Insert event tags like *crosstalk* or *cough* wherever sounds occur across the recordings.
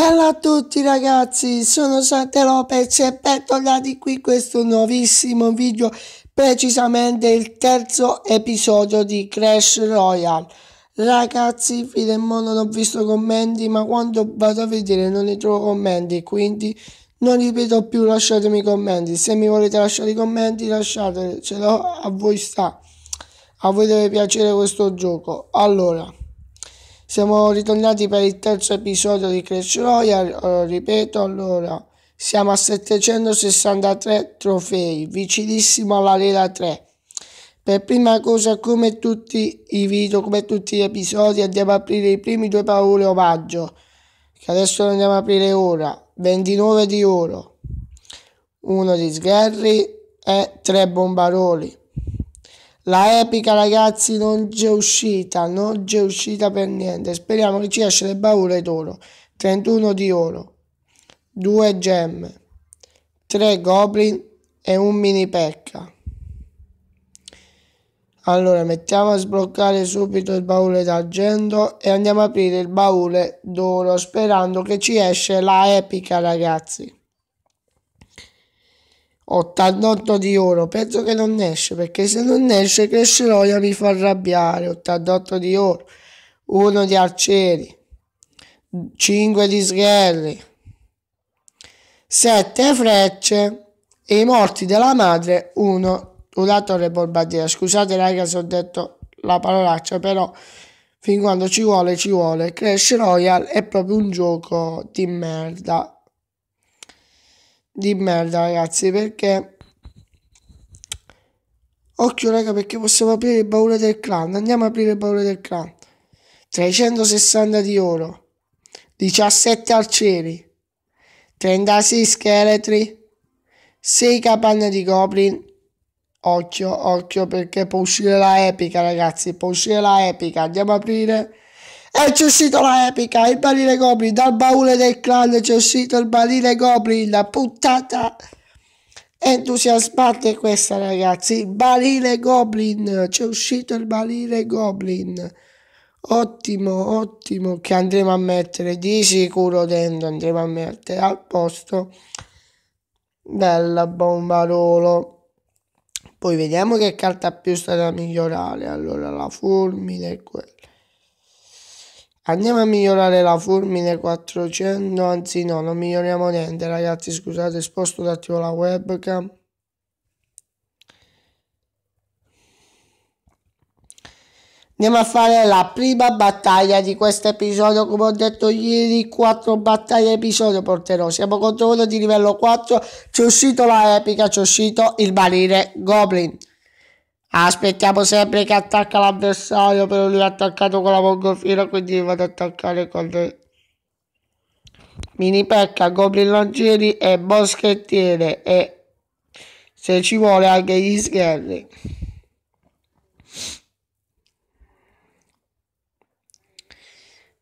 Bella a tutti ragazzi, sono Sante Lopez e bentornati qui questo nuovissimo video, precisamente il terzo episodio di Crash Royale. Ragazzi, fino al mondo non ho visto commenti, ma quando vado a vedere non ne trovo commenti, quindi non ripeto più lasciatemi i commenti. Se mi volete lasciare i commenti lasciateli, ce l'ho a voi sta. A voi deve piacere questo gioco. Allora... Siamo ritornati per il terzo episodio di Clash Royale, eh, ripeto allora, siamo a 763 trofei, vicinissimo alla Lera 3. Per prima cosa, come tutti i video, come tutti gli episodi, andiamo ad aprire i primi due paure omaggio, che adesso lo andiamo ad aprire ora, 29 di oro, 1 di sgherri e 3 bombaroli. La epica ragazzi non c'è uscita, non c'è uscita per niente. Speriamo che ci esce del baule d'oro. 31 di oro, 2 gemme, 3 goblin e un mini pecca. Allora mettiamo a sbloccare subito il baule d'argento e andiamo a aprire il baule d'oro sperando che ci esce la epica ragazzi. 88 di oro. Penso che non esce perché se non esce Cresceroia mi fa arrabbiare. 88 di oro. 1 di arcieri. 5 di sgherri. 7 frecce. E i morti della madre. 1 una torre bombardiera. Scusate ragazzi ho detto la parolaccia però fin quando ci vuole ci vuole. Crash Royale è proprio un gioco di merda di merda ragazzi perché occhio raga perché possiamo aprire il baule del clan andiamo a aprire il baule del clan 360 di oro 17 arcieri 36 scheletri 6 capanne di goblin occhio occhio perché può uscire la epica ragazzi può uscire la epica andiamo a aprire e c'è uscito la epica, il barile Goblin, dal baule del clan c'è uscito il barile Goblin, la puttata entusiasmante questa ragazzi, il barile Goblin, c'è uscito il barile Goblin, ottimo, ottimo, che andremo a mettere di sicuro dentro, andremo a mettere al posto, bella bombarolo. Poi vediamo che carta più sta da migliorare, allora la fulmine e quello. Andiamo a migliorare la Fulmine 400, anzi no, non miglioriamo niente ragazzi, scusate, sposto un attimo la webcam. Andiamo a fare la prima battaglia di questo episodio, come ho detto ieri, quattro battaglie episodio porterò. Siamo contro uno di livello 4, ci è uscito la epica, ci è uscito il barile Goblin. Aspettiamo sempre che attacca l'avversario, però lui ha attaccato con la mongofila, quindi vado ad attaccare con le... Mini pecca, goblin lancieri e boschettiere e se ci vuole anche gli sgherri.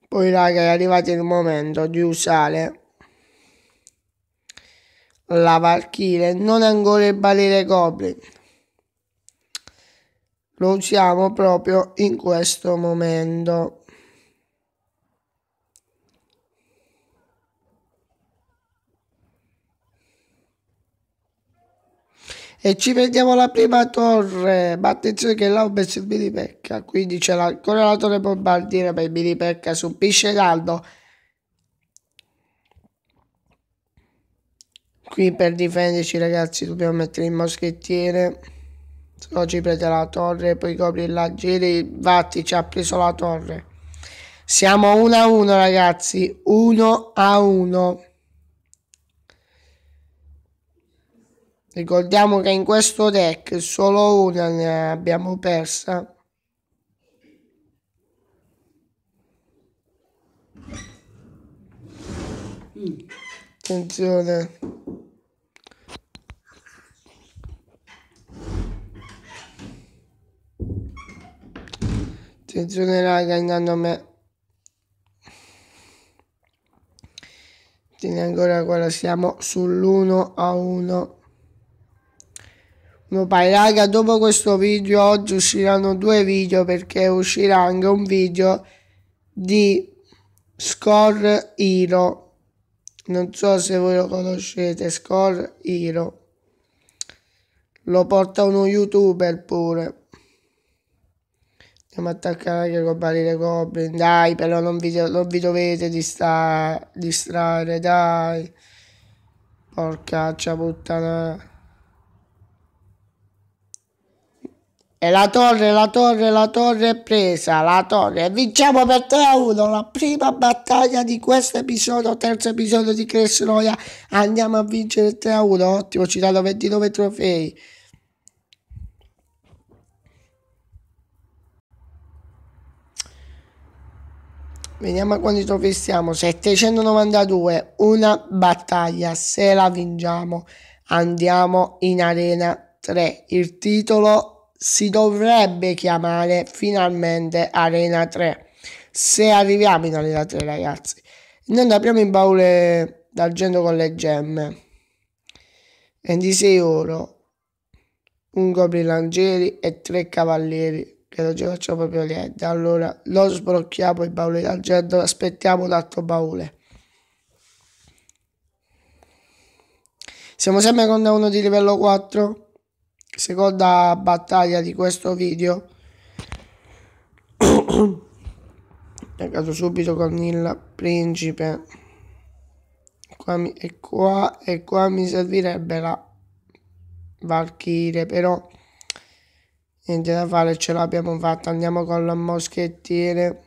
Poi raga è arrivato il momento di usare la valchiria, non ancora il balile goblin lo usiamo proprio in questo momento. E ci prendiamo la prima torre, ma attenzione che l'Aubes mi pecca. quindi c'è ancora la torre bombardiera per mi ripecca, subisce caldo. Qui per difenderci ragazzi dobbiamo mettere il moschettiere. Oggi prende la torre, poi copri la giri, Vatti ci ha preso la torre. Siamo 1 a 1 ragazzi, 1 a 1. Ricordiamo che in questo deck solo una ne abbiamo persa. Mm. Attenzione. si esonerare andando a me. Tieni ancora guarda, siamo sull'1 a 1. No, poi raga, dopo questo video oggi usciranno due video perché uscirà anche un video di Score Hero. Non so se voi lo conoscete, Score Hero. Lo porta uno youtuber pure. Andiamo a attaccare e rubare goblin. Dai, però non vi, non vi dovete distra distrarre, dai. Porcaccia puttana. E la torre, la torre, la torre è presa, la torre. E Vinciamo per 3 a 1 la prima battaglia di questo episodio, terzo episodio di Crash Royale. Andiamo a vincere 3 a 1, ottimo, ci danno 29 trofei. Vediamo a quanti trofei siamo. 792. Una battaglia. Se la vinciamo, andiamo in Arena 3. Il titolo si dovrebbe chiamare finalmente Arena 3. Se arriviamo in Arena 3, ragazzi. Noi abbiamo in baule d'argento con le gemme. 26 oro. Un copri lancieri e 3 cavalieri che non ci faccio proprio niente. Allora lo sblocchiamo il baule d'argento, aspettiamo un altro baule. Siamo sempre con uno di livello 4, seconda battaglia di questo video. Andato *coughs* subito con il principe. Qua mi, e, qua, e qua mi servirebbe la valchire, però niente da fare ce l'abbiamo fatta andiamo con la moschettiere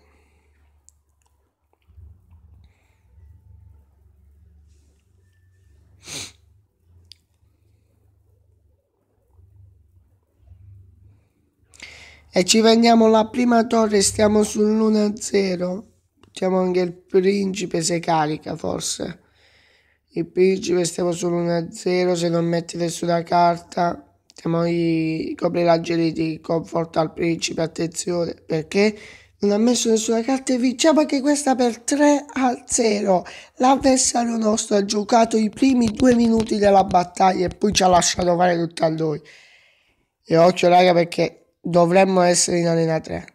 e ci prendiamo la prima torre stiamo sull'1-0 mettiamo anche il principe se carica forse il principe stiamo sull'1-0 se non mette nessuna carta Temori coprirà geliti, conforto al principe, attenzione, perché non ha messo nessuna carta e vinciamo anche questa per 3 a 0. L'avversario nostro ha giocato i primi due minuti della battaglia e poi ci ha lasciato fare tutto a noi. E occhio raga perché dovremmo essere in arena 3.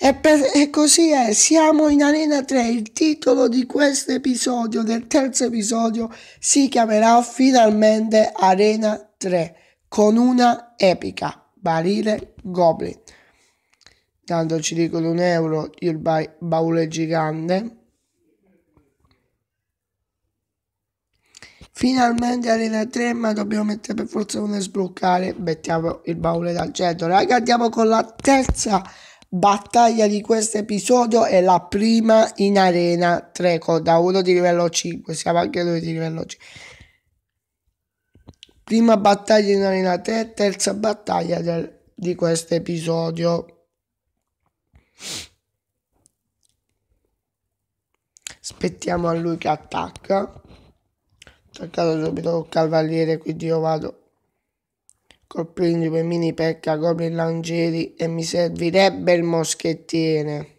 E, per, e, così è, siamo in Arena 3, il titolo di questo episodio, del terzo episodio, si chiamerà finalmente Arena 3, con una epica, barile Goblin. Tanto ci dicono un euro il ba- baule gigante. Finalmente Arena 3, ma dobbiamo mettere per forza uno e sbloccare. Mettiamo il baule d'argento. centro. Raga, andiamo con la terza battaglia di questo episodio è la prima in arena 3 da 1 di livello 5 siamo anche noi di livello 5 prima battaglia in arena 3 terza battaglia del, di questo episodio aspettiamo a lui che attacca attaccato subito il cavaliere quindi io vado col principe mini pecca, copri lancieri e mi servirebbe il moschettiere.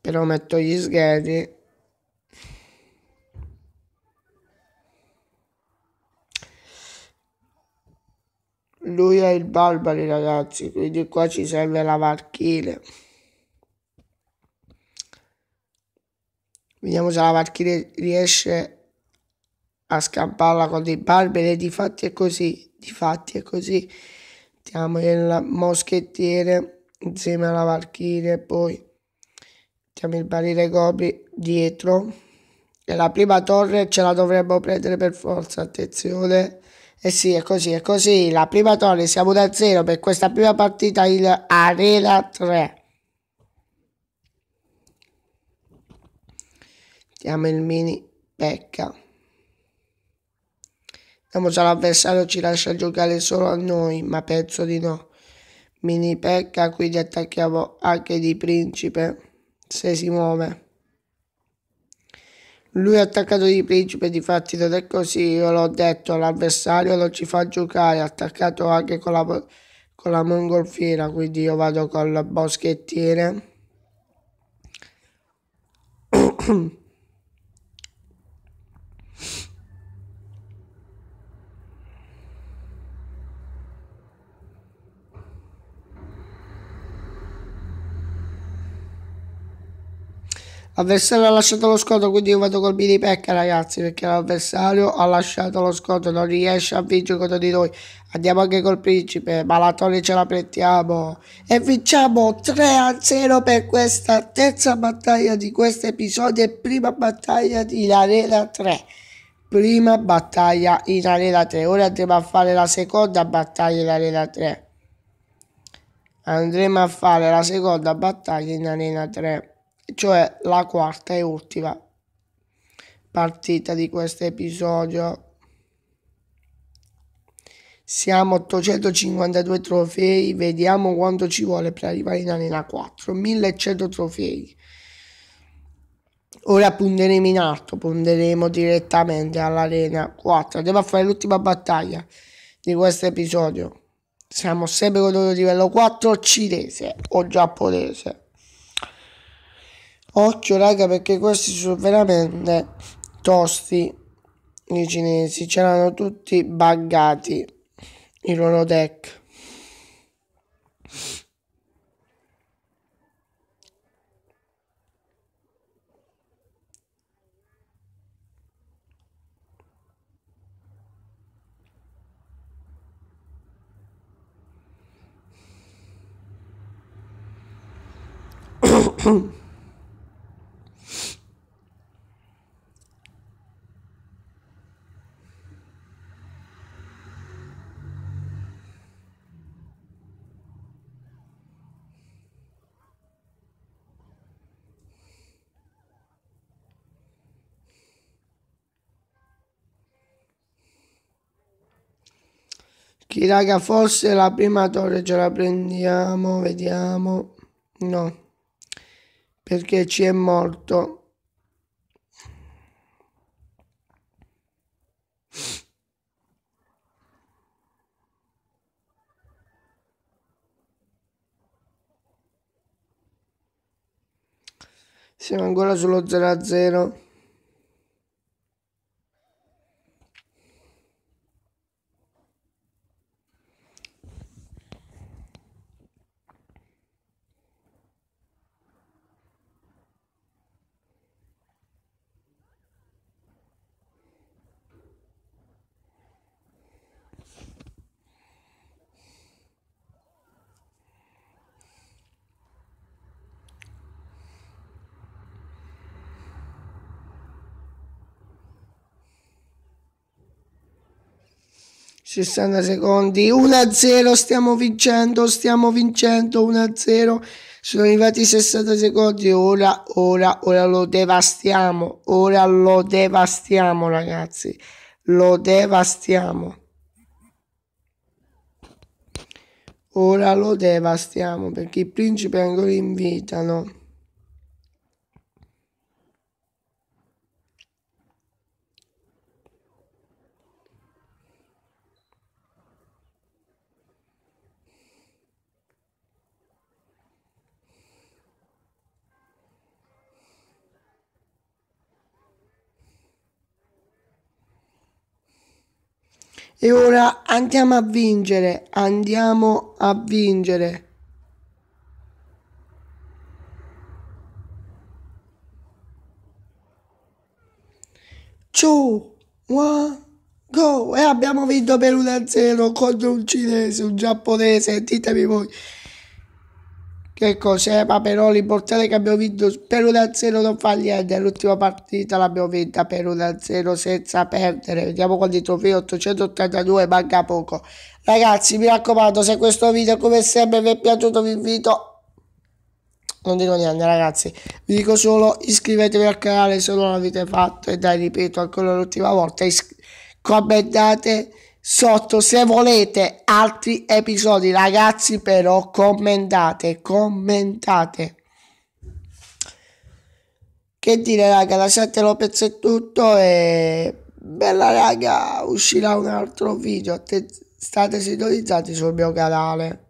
Però metto gli scherzi. Lui è il Barbari ragazzi, quindi qua ci serve la varchile. Vediamo se la varchile riesce a a scamparla con il barbere, di fatti è così, di è così. Tiamo il moschettiere insieme alla valchiria e poi mettiamo il barile copri dietro. E la prima torre ce la dovremmo prendere per forza, attenzione. E eh sì, è così, è così. La prima torre siamo da zero per questa prima partita in Arena 3. Diamo il mini pecca. Pensiamo se l'avversario ci lascia giocare solo a noi, ma penso di no. Mini pecca, quindi attacchiamo anche di principe, se si muove. Lui è attaccato di principe, difatti non è così, io l'ho detto, l'avversario non ci fa giocare, è attaccato anche con la, con la mongolfiera, quindi io vado con la boschettiere. *coughs* Avversario ha lasciato lo scotto, quindi io vado col mini pecca, ragazzi, perché l'avversario ha lasciato lo scotto, non riesce a vincere contro di noi. Andiamo anche col principe, ma la torre ce la prendiamo. E vinciamo 3 a 0 per questa terza battaglia di questo episodio e prima battaglia di Arena 3. Prima battaglia in Arena 3. Ora andremo a fare la seconda battaglia in Arena 3. Andremo a fare la seconda battaglia in Arena 3 cioè la quarta e ultima partita di questo episodio. Siamo 852 trofei, vediamo quanto ci vuole per arrivare in Arena 4, 1100 trofei. Ora punteremo in alto, punteremo direttamente all'Arena 4. Devo fare l'ultima battaglia di questo episodio. Siamo sempre con il livello 4 cinese o giapponese. Occhio raga perché questi sono veramente tosti i cinesi, c'erano tutti buggati i loro deck. Sì, raga, forse la prima torre ce la prendiamo, vediamo. No, perché ci è morto. Siamo ancora sullo 0 a 0. 60 secondi 1-0 stiamo vincendo stiamo vincendo 1-0 sono arrivati 60 secondi ora ora ora lo devastiamo ora lo devastiamo ragazzi lo devastiamo ora lo devastiamo perché i principi ancora invitano E ora andiamo a vincere, andiamo a vincere. Ciao, one, go! E abbiamo vinto per 1-0 contro un cinese, un giapponese, ditemi voi che cos'è, ma però l'importante è che abbiamo vinto per 1-0 non fa niente, l'ultima partita l'abbiamo vinta per 1-0 senza perdere, vediamo quanti trofei, 882, manca poco. Ragazzi mi raccomando se questo video come sempre vi è piaciuto vi invito non dico niente ragazzi vi dico solo iscrivetevi al canale se non l'avete fatto e dai ripeto ancora l'ultima volta commentate sotto se volete altri episodi ragazzi però commentate commentate che dire raga lasciate Lopez è tutto e bella raga uscirà un altro video state sintonizzati sul mio canale